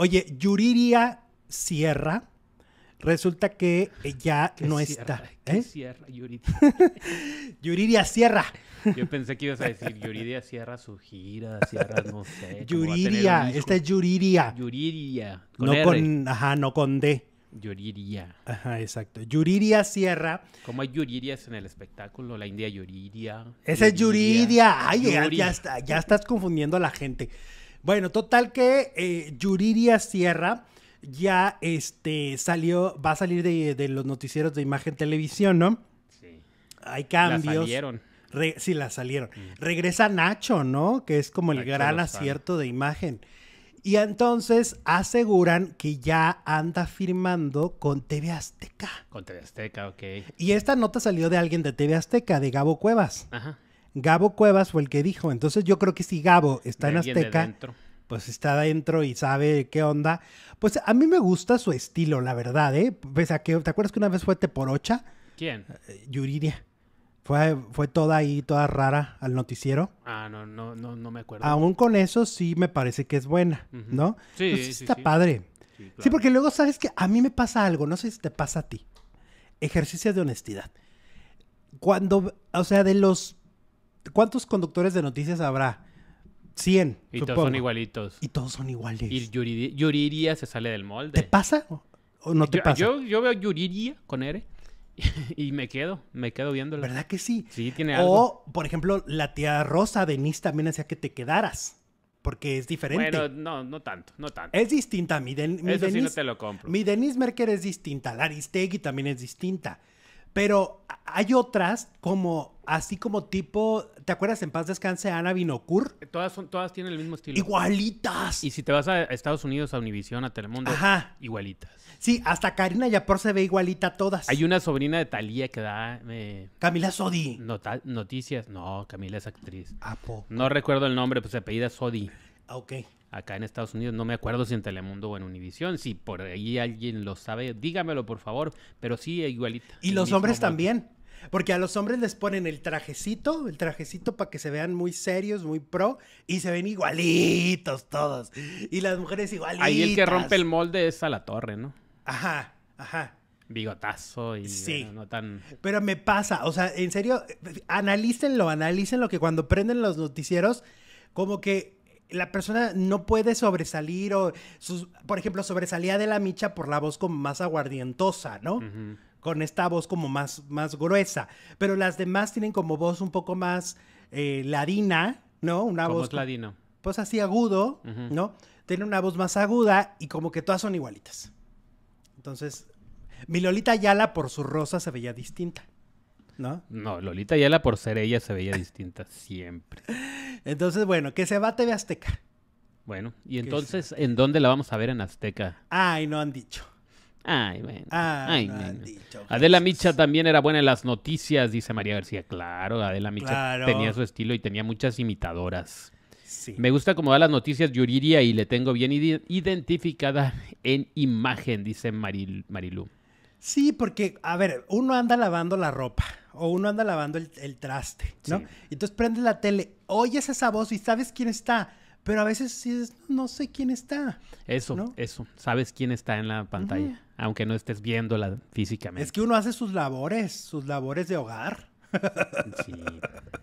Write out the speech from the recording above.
Oye, Yuriria Sierra, resulta que ya no está. ¿eh? Sierra? Sierra. Yo pensé que ibas a decir Yuriria Sierra su gira, Sierra no sé. Yuriria, esta es Yuriria. Yuriria, Con no con, ajá, no con D. Yuriria. Ajá, exacto. Yuriria Sierra. Como hay Yuririas en el espectáculo? La India Yuriria. Esa es Yuriria. Ay, ya estás confundiendo a la gente. Bueno, total que eh, Yuriria Sierra ya este, salió, va a salir de, los noticieros de imagen televisión, ¿no? Sí. Hay cambios. La salieron. sí, la salieron. Mm. Regresa Nacho, ¿no? Que es como el gran acierto de imagen. Y entonces aseguran que ya anda firmando con TV Azteca. Con TV Azteca, ok. Y esta nota salió de alguien de TV Azteca, de Gabo Cuevas. Ajá. Gabo Cuevas fue el que dijo. Entonces yo creo que si Gabo está en Azteca, pues está adentro y sabe qué onda. Pues a mí me gusta su estilo, la verdad, ¿eh? Pese a que, ¿te acuerdas que una vez fue Teporocha? ¿Quién? Eh, Yuridia. Fue, fue toda ahí, toda rara al noticiero. Ah, no, no, no, me acuerdo. Aún con eso sí me parece que es buena, ¿no? Sí, sí está padre. Sí, sí, porque luego sabes que a mí me pasa algo, no sé si te pasa a ti. Ejercicio de honestidad. Cuando, o sea, de los ¿Cuántos conductores de noticias habrá? 100. Y todos son igualitos. Y todos son iguales. Y Yuriria, se sale del molde. ¿Te pasa o no te pasa? Yo, veo Yuriria con R y me quedo, me quedo viéndolo. ¿Verdad que sí? Sí, tiene algo. O, por ejemplo, la tía Rosa de también hacía que te quedaras. Porque es diferente. Bueno, no, no tanto, no tanto. Es distinta. Mi, mi Eso sí no te lo compro. Mi Denise Merker es distinta. Laristegui también es distinta. Pero hay otras como, así como tipo, ¿te acuerdas en paz descanse Ana Binocur? Eh, todas, son, todas tienen el mismo estilo. Igualitas. Y si te vas a Estados Unidos, a Univision, a Telemundo, Ajá. igualitas. Sí, hasta Karina Yapor se ve igualita todas. Hay una sobrina de Talía que da... Eh, Camila Sodi. Noticias. No, Camila es actriz. poco? No recuerdo el nombre, pues se apellida Sodi. Ah, ok. Acá en Estados Unidos, no me acuerdo si en Telemundo o en Univisión, si por ahí alguien lo sabe, dígamelo por favor, pero sí igualita. Y los hombres también, porque a los hombres les ponen el trajecito, el trajecito para que se vean muy serios, muy pro, y se ven igualitos todos. Y las mujeres igualitas. Ahí el que rompe el molde es a la torre, ¿no? Ajá, ajá. Bigotazo y no, tan. Pero me pasa, o sea, en serio, analícenlo, analícenlo que cuando prenden los noticieros, como que la persona no puede sobresalir o, sus, por ejemplo, sobresalía de la micha por la voz como más aguardientosa, ¿no? Con esta voz como más, más gruesa. Pero las demás tienen como voz un poco más eh, ladina, ¿no? Una voz... ladino. Pues así agudo, ¿no? Tiene una voz más aguda y como que todas son igualitas. Entonces, mi Lolita Ayala por su rosa se veía distinta. ¿No? No, Lolita Ayala por ser ella se veía distinta siempre. Entonces, bueno, que se va a TV Azteca. Bueno, y entonces, ¿en dónde la vamos a ver en Azteca? Ay, no han dicho. Ay, bueno. Ah, Ay, no han dicho, Adela Micha también era buena en las noticias, dice María García. Claro, Adela Micha tenía su estilo y tenía muchas imitadoras. Sí. Me gusta cómo da las noticias Yuriria y le tengo bien identificada en imagen, dice Maril, Marilu. Sí, porque, a ver, uno anda lavando la ropa o uno anda lavando el, traste, ¿no? Y entonces prendes la tele, oyes esa voz y sabes quién está, pero a veces no sé quién está. Eso, eso, sabes quién está en la pantalla, aunque no estés viéndola físicamente. Es que uno hace sus labores, sus labores de hogar.